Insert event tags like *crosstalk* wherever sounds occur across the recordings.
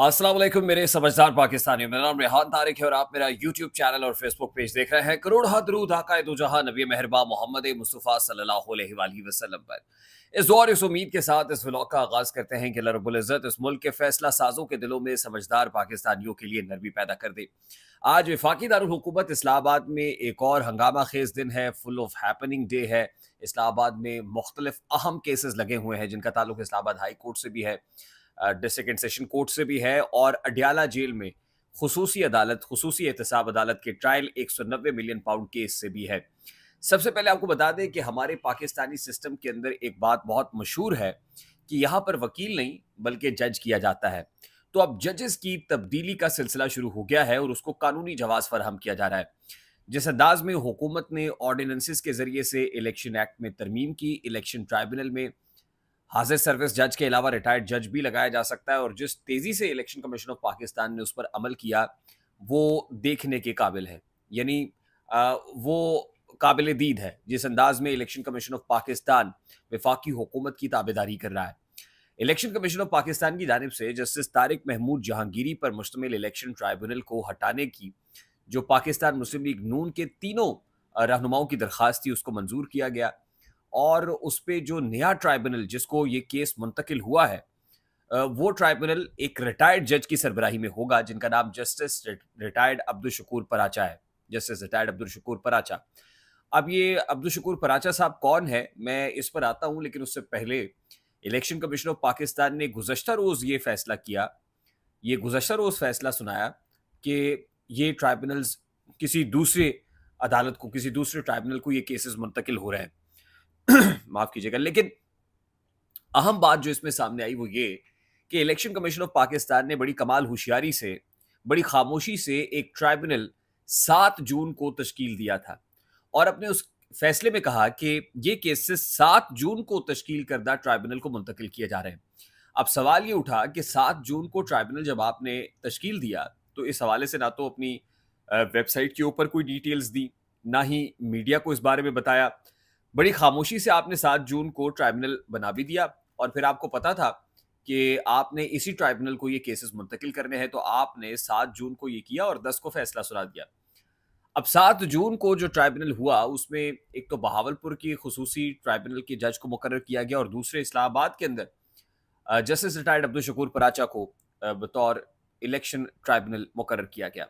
असलम मेरे समझदार पाकिस्तानियों मेरा नाम रेहान तारिक है और आप मेरा यूट्यूब चैनल और फेसबुक पेज देख रहे हैं करोड़ हद रू धाका दो जहाँ नबी मेहरबा मोहम्मद मुस्तफ़ा सल्लल्लाहु अलैहि वसल्लम पर इस दौर इस उम्मीद के साथ इस व्लॉग का आगाज़ करते हैं कि लरबुल्ज़त इस मुल्क के फैसला साजों के दिलों में समझदार पाकिस्तानियों के लिए नरमी पैदा कर दे आज विफाकी दारकूमत इस्लामाबाद में एक और हंगामा खेज दिन है फुल ऑफ हैपनिंग डे है इस्लामाबाद में मुख्तलिफ अहम केसेस लगे हुए हैं जिनका ताल्लुक इस्लामाबाद हाई कोर्ट से भी है डिस्ट्रिक्ट सेशन कोर्ट से भी है और अडियाला जेल में खसूसी अदालत खसूसी एहतसाब अदालत के ट्रायल 190 मिलियन पाउंड केस से भी है सबसे पहले आपको बता दें कि हमारे पाकिस्तानी सिस्टम के अंदर एक बात बहुत मशहूर है कि यहाँ पर वकील नहीं बल्कि जज किया जाता है तो अब जजेस की तब्दीली का सिलसिला शुरू हो गया है और उसको कानूनी जवाब फराहम किया जा रहा है जिस अंदाज में हुकूमत ने ऑर्डिनेंसिस के जरिए से इलेक्शन एक्ट में तरमीम की इलेक्शन ट्राइब्यूनल में हाजिर सर्विस जज के अलावा रिटायर्ड जज भी लगाया जा सकता है और जिस तेज़ी से इलेक्शन कमीशन ऑफ पाकिस्तान ने उस पर अमल किया वो देखने के काबिल है यानी वो काबिल दीद है जिस अंदाज में इलेक्शन कमीशन ऑफ पाकिस्तान विफाकी हुकूमत की ताबेदारी कर रहा है इलेक्शन कमीशन ऑफ पाकिस्तान की जानब से जस्टिस तारिक महमूद जहांगीरी पर मुश्तमिल इलेक्शन ट्राइब्यूनल को हटाने की जो पाकिस्तान मुस्लिम लीग नून के तीनों रहनुमाओं की दरख्वास्त थी उसको मंजूर किया गया और उस पर जो नया ट्राइब्यूनल जिसको ये केस मुंतकिल हुआ है वो ट्राइब्यूनल एक रिटायर्ड जज की सरबराही में होगा जिनका नाम जस्टिस रिटायर्ड अब्दुल शकूर पराचा है जस्टिस रिटायर्ड अब्दुल शकूर पराचा अब ये अब्दुल शकूर पराचा साहब कौन है मैं इस पर आता हूँ लेकिन उससे पहले इलेक्शन कमीशन ऑफ पाकिस्तान ने गुजशत रोज़ ये फैसला किया ये गुजशत रोज़ फैसला सुनाया कि ये ट्राइब्यूनल्स किसी दूसरे अदालत को किसी दूसरे ट्राइब्यूनल को ये केसेस मुंतकिल हो रहे हैं *clears throat* माफ कीजिएगा लेकिन अहम बात जो इसमें सामने आई वो ये कि इलेक्शन कमीशन ऑफ पाकिस्तान ने बड़ी कमाल होशियारी से बड़ी खामोशी से एक ट्राइब्यूनल सात जून को तश्कील दिया था और अपने उस फैसले में कहा कि ये केसेस सात जून को तश्कील करदा ट्राइब्यूनल को मुंतकिल किए जा रहे हैं अब सवाल ये उठा कि सात जून को ट्राइब्यूनल जब आपने तश्कील दिया तो इस हवाले से ना तो अपनी वेबसाइट के ऊपर कोई डिटेल्स दी ना ही मीडिया को इस बारे में बताया बड़ी खामोशी से आपने सात जून को ट्राइब्यूनल बना भी दिया और फिर आपको पता था कि आपने इसी ट्राइब्यूनल को ये केसेस मुंतकिल करने हैं तो आपने सात जून को ये किया और दस को फैसला सुना दिया अब सात जून को जो ट्राइब्यूनल हुआ उसमें एक तो बहावलपुर की खसूसी ट्राइब्यूनल के जज को मुकर किया गया और दूसरे इस्लामाबाद के अंदर जस्टिस रिटायर्ड अब्दुल शकूर पराचा को बतौर इलेक्शन ट्राइब्यूनल मुकर किया गया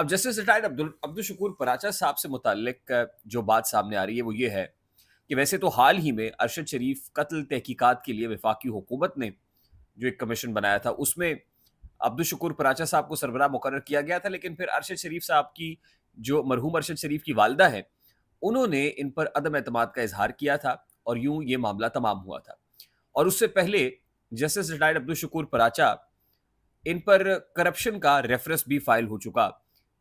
अब जस्टिस रिटायर्ड अब्दुल अब्दुल शकूर पराचा साहब से मुतक जो बात सामने आ रही है वो ये है कि वैसे तो हाल ही में अरशद शरीफ कत्ल तहकीकत के लिए वफाकी हुकूमत ने जो एक कमीशन बनाया था उसमें अब्दुल शकूर पराचा साहब को सरबरा मुकर किया गया था लेकिन फिर अरशद शरीफ साहब की जो मरहूम अरशद शरीफ की वालदा है उन्होंने इन पर अदम अतमाद का इजहार किया था और यूं ये मामला तमाम हुआ था और उससे पहले जस्टिस रिटायर्ड अब्दुल शकूर पराचा इन पर करप्शन का रेफरेंस भी फाइल हो चुका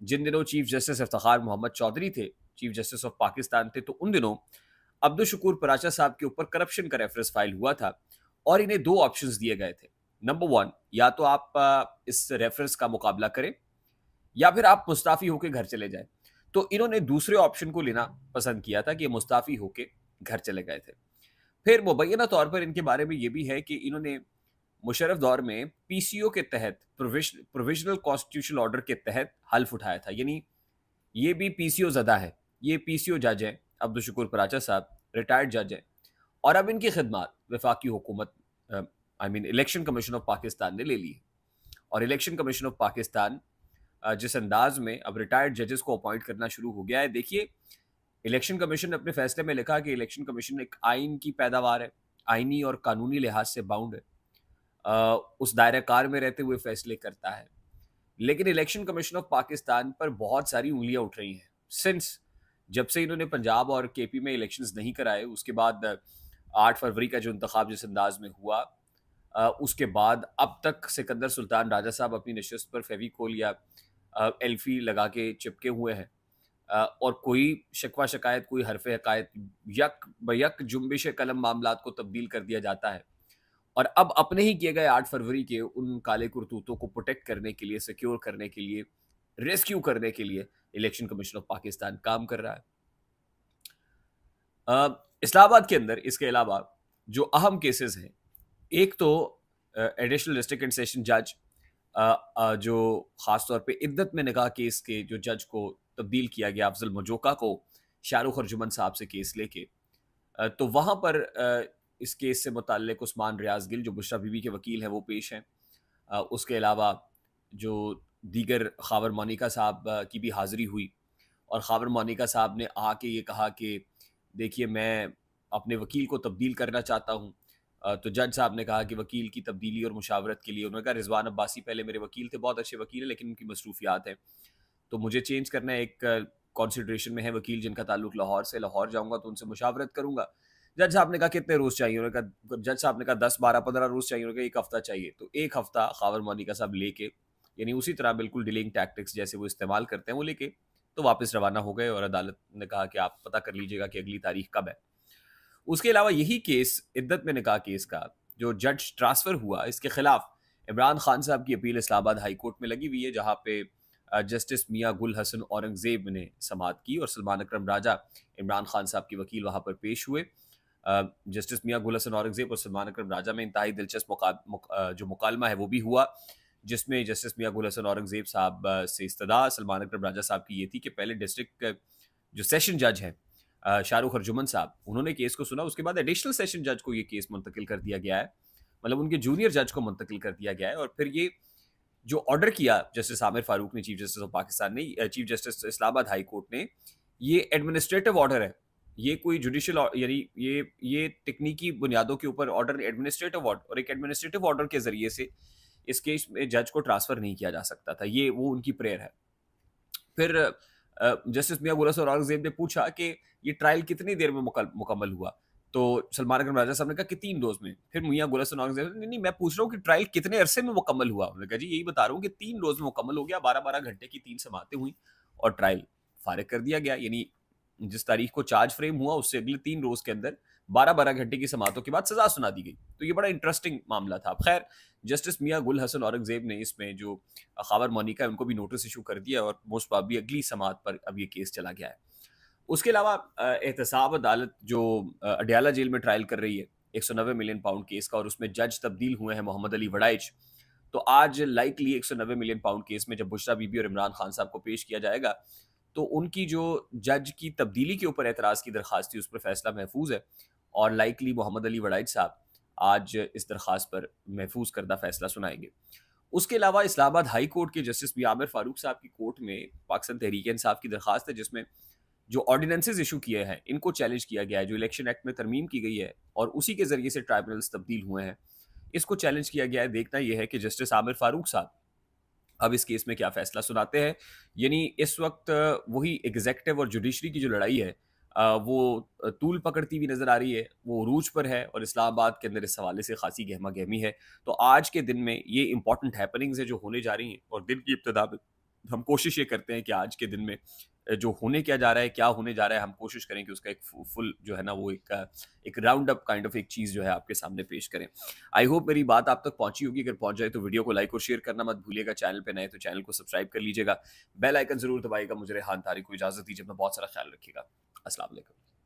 जिन दिनों चीफ जस्टिस इफ्तार मोहम्मद चौधरी थे चीफ जस्टिस ऑफ पाकिस्तान थे तो उन दिनों अब्दुल शकूर पराचा साहब के ऊपर करप्शन का रेफरेंस फाइल हुआ था और इन्हें दो ऑप्शंस दिए गए थे नंबर वन या तो आप इस रेफरेंस का मुकाबला करें या फिर आप मुस्ताफी होकर घर चले जाए तो इन्होंने दूसरे ऑप्शन को लेना पसंद किया था कि ये मुस्ताफी होकर घर चले गए थे फिर मुबैना तौर पर इनके बारे में ये भी है कि इन्होंने मुशरफ दौर में पीसीओ के तहत प्रोविजनल कॉन्स्टिट्यूशन ऑर्डर के तहत हल्फ उठाया था यानी ये भी पीसीओ जदा है ये पीसीओ जज हैं अब्दुल पराचा साहब रिटायर्ड जज हैं और अब इनकी खदमात वफाकी हुकूमत I mean election commission of Pakistan ने ले ली है और इलेक्शन कमीशन ऑफ पाकिस्तान जिस अंदाज में अब रिटायर्ड जजेस को अपॉइंट करना शुरू हो गया है देखिए इलेक्शन कमीशन ने अपने फैसले में लिखा कि इलेक्शन कमीशन एक आइन की पैदावार है आइनी और कानूनी लिहाज से बाउंड है उस दायरा कार में रहते हुए फैसले करता है लेकिन इलेक्शन कमीशन ऑफ पाकिस्तान पर बहुत सारी उंगलियां उठ रही हैं सिंस जब से इन्होंने पंजाब और केपी में इलेक्शन नहीं कराए उसके बाद आठ फरवरी का जो इंतखा जिस अंदाज में हुआ उसके बाद अब तक सिकंदर सुल्तान राजा साहब अपनी नशस्त पर फेविकोल या एल्फी लगा के चिपके हुए हैं और कोई शकवा शिकायत कोई हरफ हकायत यक बयक जुम्बिश कलम मामला को तब्दील कर दिया जाता है और अब अपने ही किए गए आठ फरवरी के उन काले करतूतों को प्रोटेक्ट करने के लिए सिक्योर करने के लिए रेस्क्यू करने के लिए इलेक्शन कमीशन ऑफ पाकिस्तान काम कर रहा है इस्लामाबाद के अंदर इसके अलावा जो अहम केसेस हैं एक तो एडिशनल डिस्ट्रिक्ट एंड सेशन जज जो ख़ास तौर पे इद्दत में निकाह केस के जो जज को तब्दील किया गया अफजल मजोका को शाहरुख और जुमन साहब से केस लेके तो वहाँ पर इस केस से मुतक उस्मान रियाज गिल जो बुशरा बीबी के वकील हैं वो पेश हैं उसके अलावा जो दीगर खावर मोनिका साहब की भी हाज़िरी हुई और खावर मोनिका साहब ने आके ये कहा कि देखिए मैं अपने वकील को तब्दील करना चाहता हूँ तो जज साहब ने कहा कि वकील की तब्दीली और मुशावरत के लिए उन्होंने कहा रिजवान अब्बासी पहले मेरे वकील थे बहुत अच्छे वकील हैं लेकिन उनकी मसरूफियात हैं तो मुझे चेंज करना है एक कॉन्सिड्रेशन में है वकील जिनका ताल्लुक लाहौर से लाहौर जाऊँगा तो उनसे मुशावरत करूँगा जज साहब ने कहा कितने रोज चाहिए उन्होंने कहा जज साहब ने कहा दस बारह पंद्रह रूस चाहिए उन्होंने कहा एक हफ्ता चाहिए तो एक हफ्ता खावर मोनिका साहब लेके यानी उसी तरह बिल्कुल डिलेइंग टैक्टिक्स जैसे वो इस्तेमाल करते हैं वो लेके तो वापस रवाना हो गए और अदालत ने कहा कि आप पता कर लीजिएगा कि अगली तारीख कब है उसके अलावा यही केस इद्दत में निकाह केस का जो जज ट्रांसफ़र हुआ इसके खिलाफ इमरान खान साहब की अपील इस्लाहाबाद हाई कोर्ट में लगी हुई है जहाँ पे जस्टिस मियाँ गुल हसन औरंगजेब ने समात की और सलमान अक्रम राजा इमरान खान साहब के वकील वहां पर पेश हुए जस्टिस मियाँ गुल हसन औरंगजेब और सलमान अक्रम राजा में इंतहाई दिलचस्प मुका, मुक, जो मुकालमा है वो भी हुआ जिसमें जस्टिस मियाँ गुल हसन औरंगजेब साहब से इस्तदा सलमान अक्रम राजा साहब की ये थी कि पहले डिस्ट्रिक्ट जो सेशन जज हैं शाहरुख अर्जुमन साहब उन्होंने केस को सुना उसके बाद एडिशनल सेशन जज को ये केस मुंतकिल कर दिया गया है मतलब उनके जूनियर जज को मुंतकिल कर दिया गया है और फिर ये जो ऑर्डर किया जस्टिस आमिर फारूक ने चीफ जस्टिस ऑफ पाकिस्तान ने chief justice Islamabad high court ने ये एडमिनिस्ट्रेटिव ऑर्डर है ये कोई जुडिशियल यानी ये ये तकनीकी बुनियादों के ऊपर ऑर्डर एडमिनिस्ट्रेटिव ऑर्डर और एक एडमिनिस्ट्रेटिव ऑर्डर के जरिए से इस केस में जज को ट्रांसफ़र नहीं किया जा सकता था ये वो उनकी प्रेयर है फिर जस्टिस मियाँ बुरस और औरंगजेब ने पूछा कि ये ट्रायल कितनी देर में मुकम्मल हुआ तो सलमान अकरम राजा साहब ने कहा कि तीन रोज में फिर मियाँ गुलस औरंगजेब नहीं मैं पूछ रहा हूँ कि ट्रायल कितने अरसे में मुकम्मल हुआ उन्होंने कहा जी यही बता रहा हूँ कि तीन रोज में मुकम्मल हो गया बारह बारह घंटे की तीन समातें हुई और ट्रायल फारग कर दिया गया यानी जिस तारीख को चार्ज फ्रेम हुआ उससे अगले तीन रोज के अंदर बारह बारह घंटे की समातों के बाद सजा सुना दी गई तो ये बड़ा इंटरेस्टिंग मामला था खैर जस्टिस मियाँ गुल हसन औरंगजेब ने इसमें जो खावर मोनिका है उनको भी नोटिस इशू कर दिया और मोस्ट पाबी अगली समात पर अब ये केस चला गया है उसके अलावा एहतसाब अदालत जो अडयाला जेल में ट्रायल कर रही है एक सौ नब्बे मिलियन पाउंड केस का और उसमें जज तब्दील हुए हैं मोहम्मद अली वड़ाइच तो आज लाइकली एक सौ नब्बे मिलियन पाउंड केस में जब बुशरा बीबी और इमरान खान साहब को पेश किया जाएगा तो उनकी जो जज की तब्दीली के ऊपर एतराज़ की दरख्वास्त थी उस पर फैसला महफूज है और लाइकली मोहम्मद अली वड़ाइज साहब आज इस दरख्वास्त पर महफूज करदा फैसला सुनाएंगे उसके अलावा इस्लामाबाद हाई कोर्ट के जस्टिस बी आमिर फारूक साहब की कोर्ट में पाकिस्तान तहरीक इंसाफ की दरख्वास्त है जिसमें जो ऑर्डिनेंसेज इशू किए हैं इनको चैलेंज किया गया है जो इलेक्शन एक्ट में तरमीम की गई है और उसी के ज़रिए से ट्राइब्यूनल्स तब्दील हुए हैं इसको चैलेंज किया गया है देखना यह है कि जस्टिस आमिर फारूक साहब अब इस केस में क्या फैसला सुनाते हैं यानी इस वक्त वही एग्जेक्टिव और जुडिशरी की जो लड़ाई है वो तूल पकड़ती हुई नज़र आ रही है वो रूज पर है और इस्लामाबाद के अंदर इस हवाले से खासी गहमा गहमी है तो आज के दिन में ये इंपॉर्टेंट हैपनिंग्स है जो होने जा रही हैं और दिन की इब्तदा हम कोशिश ये करते हैं कि आज के दिन में जो होने क्या जा रहा है क्या होने जा रहा है हम कोशिश करें कि उसका एक फुल जो है ना वो एक एक राउंड अप काइंड ऑफ एक चीज़ जो है आपके सामने पेश करें आई होप मेरी बात आप तक पहुंची होगी अगर पहुंच जाए तो वीडियो को लाइक और शेयर करना मत भूलिएगा चैनल पर नए तो चैनल को सब्सक्राइब कर लीजिएगा बेल आइकन जरूर दबाएगा मुझे रेहान तारीख को इजाजत दीजिए अपना बहुत सारा ख्याल रखिएगा असला